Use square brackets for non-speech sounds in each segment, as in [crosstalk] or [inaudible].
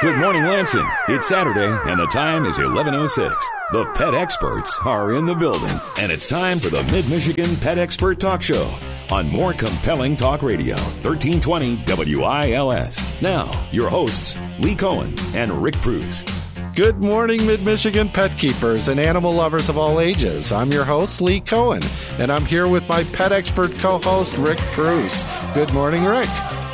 Good morning, Lansing. It's Saturday, and the time is 11.06. The pet experts are in the building, and it's time for the Mid Michigan Pet Expert Talk Show on more compelling talk radio, 1320 WILS. Now, your hosts, Lee Cohen and Rick Pruce. Good morning, Mid Michigan pet keepers and animal lovers of all ages. I'm your host, Lee Cohen, and I'm here with my pet expert co host, Rick Pruce. Good morning, Rick.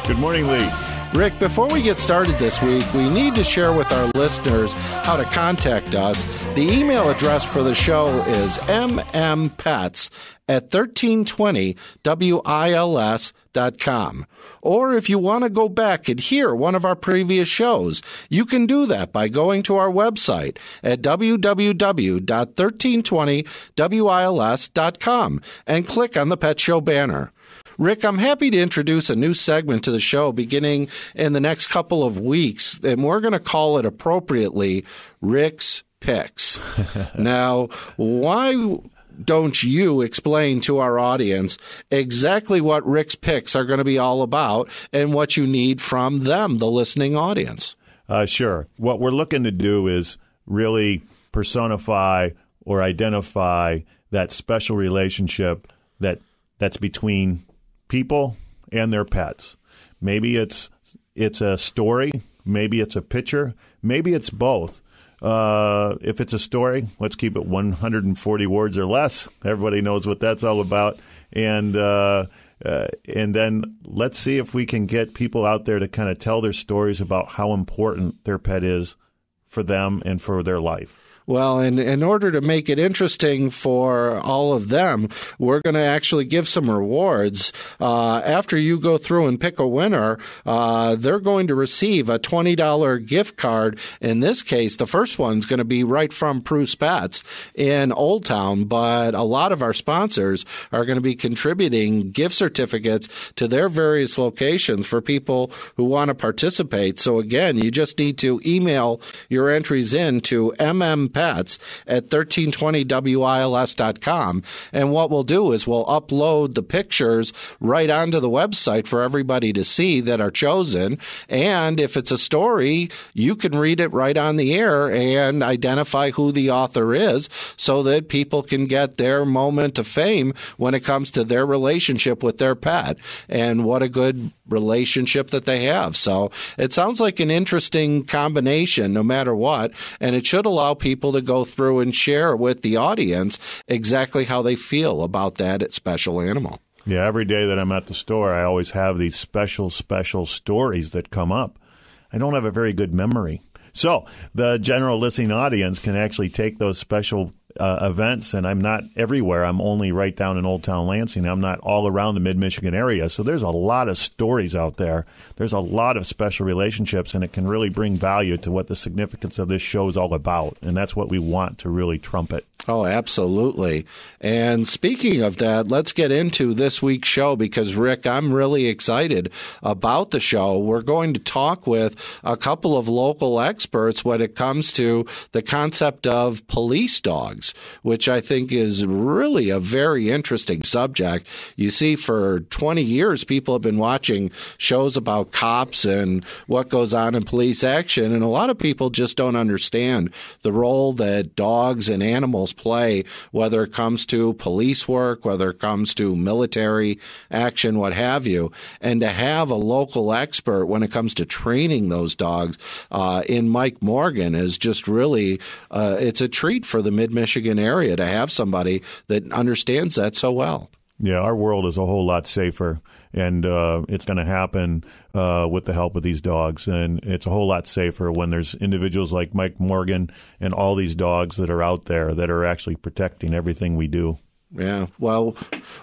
Good morning, Lee. Rick, before we get started this week, we need to share with our listeners how to contact us. The email address for the show is mmpets at 1320wils.com. Or if you want to go back and hear one of our previous shows, you can do that by going to our website at www.1320wils.com and click on the Pet Show banner. Rick, I'm happy to introduce a new segment to the show beginning in the next couple of weeks, and we're going to call it appropriately Rick's Picks. [laughs] now, why don't you explain to our audience exactly what Rick's Picks are going to be all about and what you need from them, the listening audience? Uh, sure. What we're looking to do is really personify or identify that special relationship that that's between people and their pets. Maybe it's it's a story, maybe it's a picture, maybe it's both. Uh, if it's a story, let's keep it 140 words or less. Everybody knows what that's all about, and uh, uh, and then let's see if we can get people out there to kind of tell their stories about how important their pet is for them and for their life. Well, and in order to make it interesting for all of them, we're going to actually give some rewards. Uh, after you go through and pick a winner, uh, they're going to receive a $20 gift card. In this case, the first one's going to be right from Prue Spatz in Old Town, but a lot of our sponsors are going to be contributing gift certificates to their various locations for people who want to participate. So again, you just need to email your entries in to mm Pets at 1320wils.com. And what we'll do is we'll upload the pictures right onto the website for everybody to see that are chosen. And if it's a story, you can read it right on the air and identify who the author is so that people can get their moment of fame when it comes to their relationship with their pet and what a good relationship that they have. So it sounds like an interesting combination no matter what. And it should allow people people to go through and share with the audience exactly how they feel about that special animal. Yeah, every day that I'm at the store, I always have these special, special stories that come up. I don't have a very good memory. So the general listening audience can actually take those special uh, events, and I'm not everywhere. I'm only right down in Old Town Lansing. I'm not all around the Mid Michigan area. So there's a lot of stories out there. There's a lot of special relationships, and it can really bring value to what the significance of this show is all about. And that's what we want to really trumpet. Oh, absolutely. And speaking of that, let's get into this week's show because, Rick, I'm really excited about the show. We're going to talk with a couple of local experts when it comes to the concept of police dogs drugs, which I think is really a very interesting subject. You see, for 20 years, people have been watching shows about cops and what goes on in police action, and a lot of people just don't understand the role that dogs and animals play, whether it comes to police work, whether it comes to military action, what have you. And to have a local expert when it comes to training those dogs uh, in Mike Morgan is just really uh, it's a treat for the Mid Michigan. Michigan area to have somebody that understands that so well. Yeah, our world is a whole lot safer, and uh, it's going to happen uh, with the help of these dogs. And it's a whole lot safer when there's individuals like Mike Morgan and all these dogs that are out there that are actually protecting everything we do. Yeah. Well,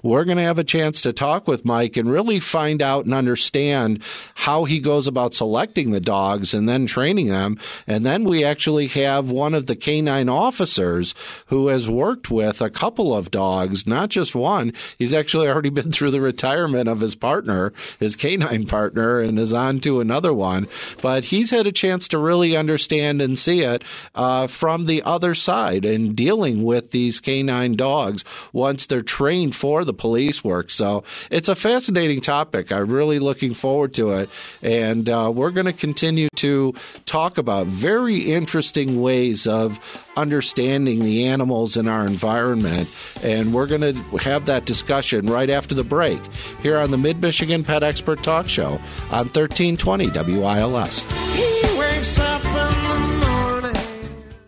we're going to have a chance to talk with Mike and really find out and understand how he goes about selecting the dogs and then training them. And then we actually have one of the canine officers who has worked with a couple of dogs, not just one. He's actually already been [laughs] through the retirement of his partner, his canine partner, and is on to another one. But he's had a chance to really understand and see it uh, from the other side and dealing with these canine dogs once they're trained for the police work. So it's a fascinating topic. I'm really looking forward to it. And uh, we're going to continue to talk about very interesting ways of understanding the animals in our environment. And we're going to have that discussion right after the break here on the Mid Michigan Pet Expert Talk Show on 1320 WILS.